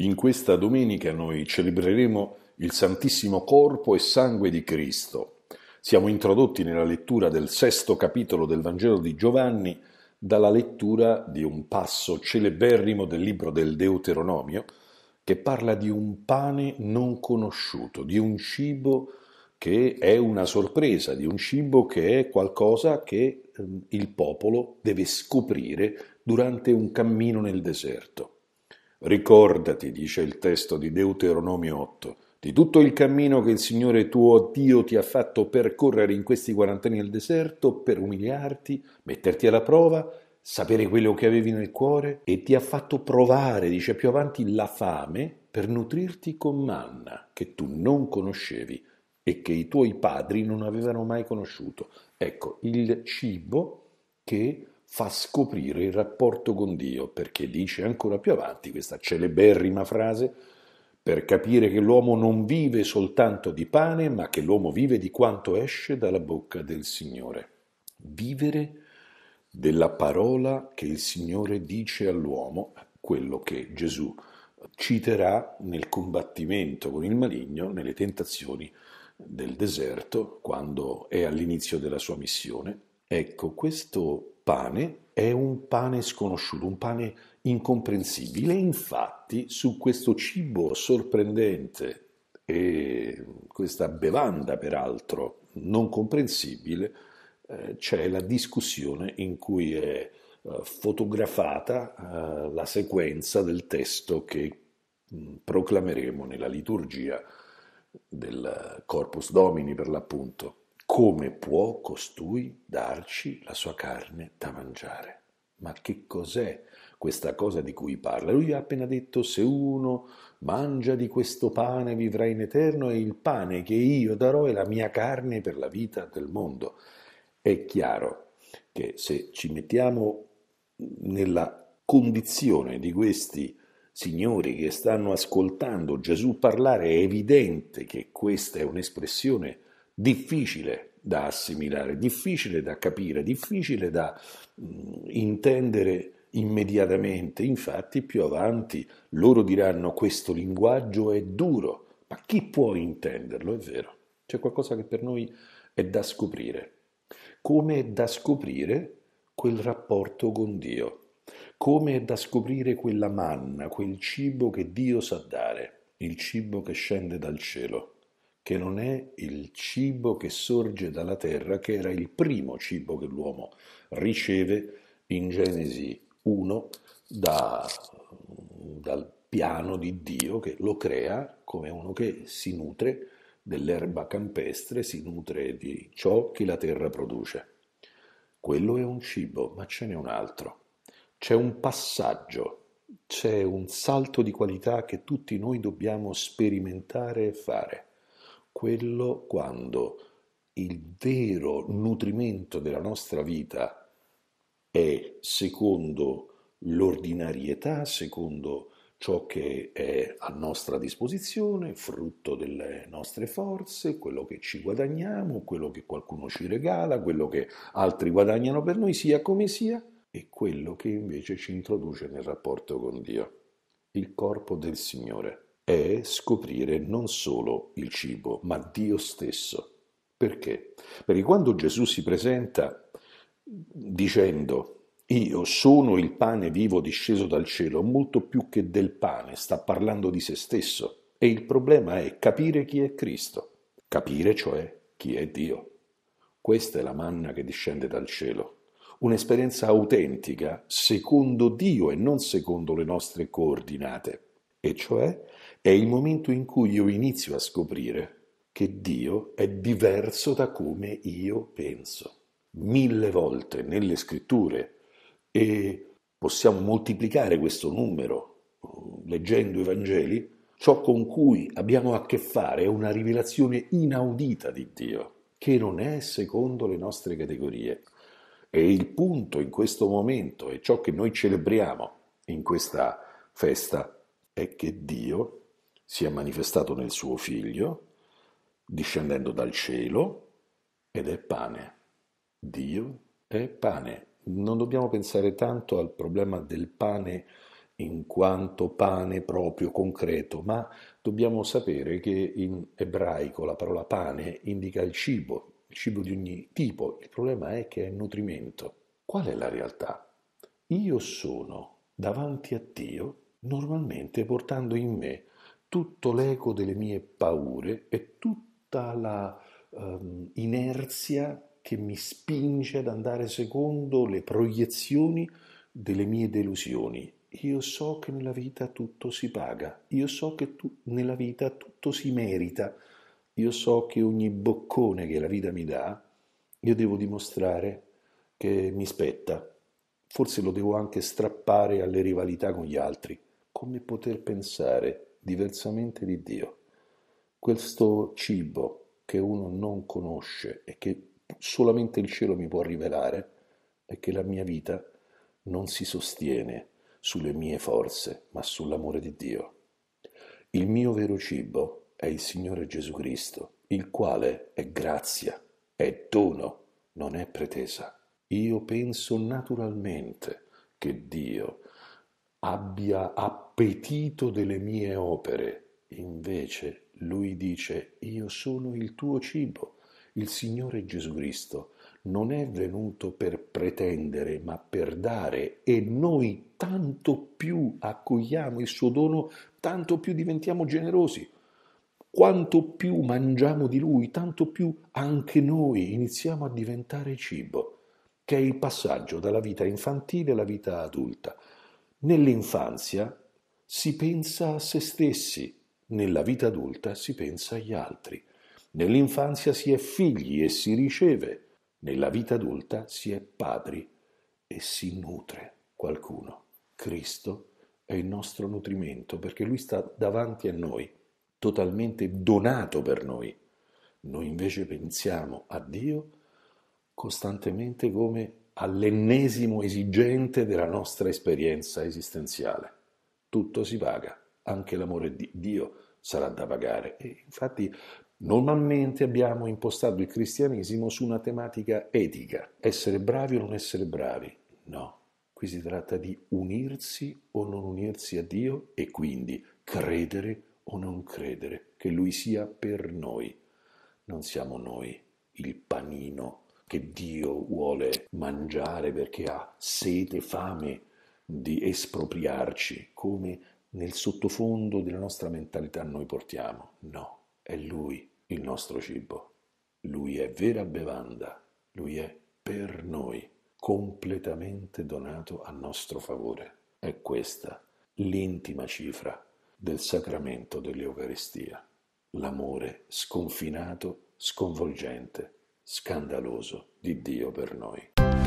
In questa domenica noi celebreremo il Santissimo Corpo e Sangue di Cristo. Siamo introdotti nella lettura del sesto capitolo del Vangelo di Giovanni dalla lettura di un passo celeberrimo del libro del Deuteronomio che parla di un pane non conosciuto, di un cibo che è una sorpresa, di un cibo che è qualcosa che ehm, il popolo deve scoprire durante un cammino nel deserto. Ricordati, dice il testo di Deuteronomio 8, di tutto il cammino che il Signore tuo Dio ti ha fatto percorrere in questi quarant'anni nel deserto per umiliarti, metterti alla prova, sapere quello che avevi nel cuore e ti ha fatto provare, dice più avanti, la fame per nutrirti con manna che tu non conoscevi e che i tuoi padri non avevano mai conosciuto. Ecco, il cibo che fa scoprire il rapporto con Dio, perché dice ancora più avanti questa celeberrima frase, per capire che l'uomo non vive soltanto di pane, ma che l'uomo vive di quanto esce dalla bocca del Signore. Vivere della parola che il Signore dice all'uomo, quello che Gesù citerà nel combattimento con il maligno, nelle tentazioni del deserto, quando è all'inizio della sua missione. Ecco, questo pane è un pane sconosciuto, un pane incomprensibile. Infatti su questo cibo sorprendente e questa bevanda, peraltro, non comprensibile, eh, c'è la discussione in cui è eh, fotografata eh, la sequenza del testo che mh, mm, proclameremo nella liturgia del Corpus Domini, per l'appunto come può costui darci la sua carne da mangiare? Ma che cos'è questa cosa di cui parla? Lui ha appena detto se uno mangia di questo pane vivrà in eterno e il pane che io darò è la mia carne per la vita del mondo. È chiaro che se ci mettiamo nella condizione di questi signori che stanno ascoltando Gesù parlare, è evidente che questa è un'espressione difficile da assimilare, difficile da capire, difficile da mh, mm, intendere immediatamente. Infatti più avanti loro diranno questo linguaggio è duro, ma chi può intenderlo? È vero, c'è qualcosa che per noi è da scoprire. Come è da scoprire quel rapporto con Dio? Come è da scoprire quella manna, quel cibo che Dio sa dare, il cibo che scende dal cielo? che non è il cibo che sorge dalla terra, che era il primo cibo che l'uomo riceve in Genesi 1 da, dal piano di Dio che lo crea come uno che si nutre dell'erba campestre, si nutre di ciò che la terra produce. Quello è un cibo, ma ce n'è un altro. C'è un passaggio, c'è un salto di qualità che tutti noi dobbiamo sperimentare e fare quello quando il vero nutrimento della nostra vita è secondo l'ordinarietà, secondo ciò che è a nostra disposizione, frutto delle nostre forze, quello che ci guadagniamo, quello che qualcuno ci regala, quello che altri guadagnano per noi, sia come sia, e quello che invece ci introduce nel rapporto con Dio, il corpo del Signore è scoprire non solo il cibo, ma Dio stesso. Perché? Perché quando Gesù si presenta dicendo io sono il pane vivo disceso dal cielo, molto più che del pane, sta parlando di se stesso. E il problema è capire chi è Cristo, capire cioè chi è Dio. Questa è la manna che discende dal cielo, un'esperienza autentica secondo Dio e non secondo le nostre coordinate e cioè è il momento in cui io inizio a scoprire che Dio è diverso da come io penso. Mille volte nelle scritture e possiamo moltiplicare questo numero leggendo i Vangeli, ciò con cui abbiamo a che fare è una rivelazione inaudita di Dio, che non è secondo le nostre categorie. E il punto in questo momento è ciò che noi celebriamo in questa festa è che Dio si è manifestato nel suo figlio, discendendo dal cielo, ed è pane. Dio è pane. Non dobbiamo pensare tanto al problema del pane in quanto pane proprio concreto, ma dobbiamo sapere che in ebraico la parola pane indica il cibo, il cibo di ogni tipo, il problema è che è nutrimento. Qual è la realtà? Io sono davanti a Dio normalmente portando in me tutto l'eco delle mie paure e tutta la um, inerzia che mi spinge ad andare secondo le proiezioni delle mie delusioni. Io so che nella vita tutto si paga, io so che tu, nella vita tutto si merita, io so che ogni boccone che la vita mi dà, io devo dimostrare che mi spetta. Forse lo devo anche strappare alle rivalità con gli altri come poter pensare diversamente di Dio. Questo cibo che uno non conosce e che solamente il cielo mi può rivelare è che la mia vita non si sostiene sulle mie forze, ma sull'amore di Dio. Il mio vero cibo è il Signore Gesù Cristo, il quale è grazia, è dono, non è pretesa. Io penso naturalmente che Dio abbia appetito delle mie opere. Invece lui dice, io sono il tuo cibo. Il Signore Gesù Cristo non è venuto per pretendere, ma per dare e noi tanto più accogliamo il suo dono, tanto più diventiamo generosi. Quanto più mangiamo di lui, tanto più anche noi iniziamo a diventare cibo, che è il passaggio dalla vita infantile alla vita adulta. Nell'infanzia si pensa a se stessi, nella vita adulta si pensa agli altri. Nell'infanzia si è figli e si riceve, nella vita adulta si è padri e si nutre qualcuno. Cristo è il nostro nutrimento perché Lui sta davanti a noi, totalmente donato per noi. Noi invece pensiamo a Dio costantemente come all'ennesimo esigente della nostra esperienza esistenziale. Tutto si paga, anche l'amore di Dio sarà da pagare. E infatti normalmente abbiamo impostato il cristianesimo su una tematica etica, essere bravi o non essere bravi. No, qui si tratta di unirsi o non unirsi a Dio e quindi credere o non credere che Lui sia per noi. Non siamo noi il panino che Dio vuole mangiare perché ha sete, fame di espropriarci, come nel sottofondo della nostra mentalità noi portiamo. No, è Lui il nostro cibo. Lui è vera bevanda, Lui è per noi, completamente donato a nostro favore. È questa l'intima cifra del sacramento dell'Eucaristia, l'amore sconfinato, sconvolgente scandaloso di Dio per noi.